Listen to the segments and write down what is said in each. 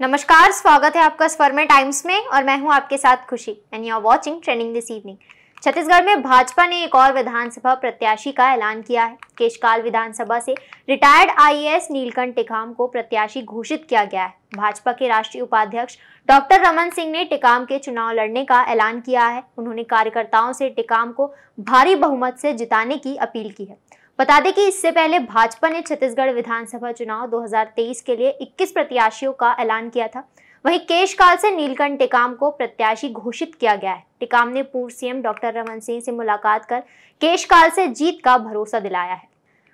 नमस्कार स्वागत है आपका में टाइम्स में और मैं हूं आपके साथ Khushi and you are watching trending this evening Chhattisgarh में भाजपा ने एक और विधानसभा प्रत्याशी का ऐलान किया है केशकाल विधानसभा से रिटायर्ड आईएएस नीलकंठ टिकाम को प्रत्याशी घोषित किया गया है भाजपा के राष्ट्रीय उपाध्यक्ष डॉक्टर रमन सिंह ने टिकाम के चुनाव लड़ने का ऐलान किया है उन्होंने कार्यकर्ताओं से टिकाम को भारी बहुमत से जिताने की अपील की है बता दें कि इससे पहले भाजपा ने छत्तीसगढ़ विधानसभा चुनाव 2023 के लिए 21 प्रत्याशियों का ऐलान किया था वहीं केश काल से नीलकंठ टिकाम को प्रत्याशी घोषित किया गया है टिकाम ने पूर्व सीएम डॉक्टर रमन सिंह से मुलाकात कर केश काल से जीत का भरोसा दिलाया है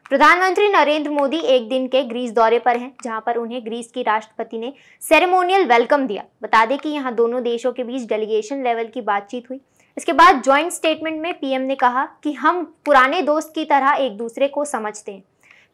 प्रधानमंत्री नरेंद्र मोदी एक दिन के ग्रीस दौरे पर हैं जहां पर उन्हें ग्रीस की राष्ट्रपति ने सेरेमोनियल वेलकम दिया बता दें कि यहां दोनों देशों के बीच डेलीगेशन लेवल की बातचीत हुई इसके बाद ज्वाइंट स्टेटमेंट में पीएम ने कहा कि हम पुराने दोस्त की तरह एक दूसरे को समझते हैं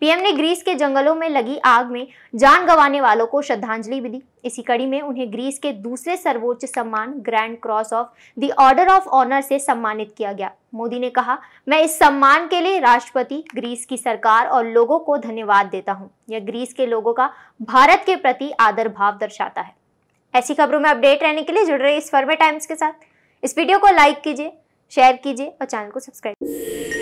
पीएम ने ग्रीस के जंगलों में लगी आग में जान गंवाने वालों को श्रद्धांजलि भी दी इसी कड़ी में उन्हें ग्रीस के दूसरे सर्वोच्च सम्मान grand cross of the order of honour से सम्मानित किया गया मोदी ने कहा मैं इस सम्मान के लिए राष्ट्रपति ग्रीस की सरकार और लोगों को धन्यवाद देता हूँ यह ग्रीस के लोगों का भारत के प्रति आदर भाव दर्शाता है ऐसी खबरों में अपडेट रहने के लिए जुड़ रहे इस फर्मे टाइम्स के साथ इस वीडियो को लाइक कीजिए शेयर कीजिए और चैनल को सब्सक्राइब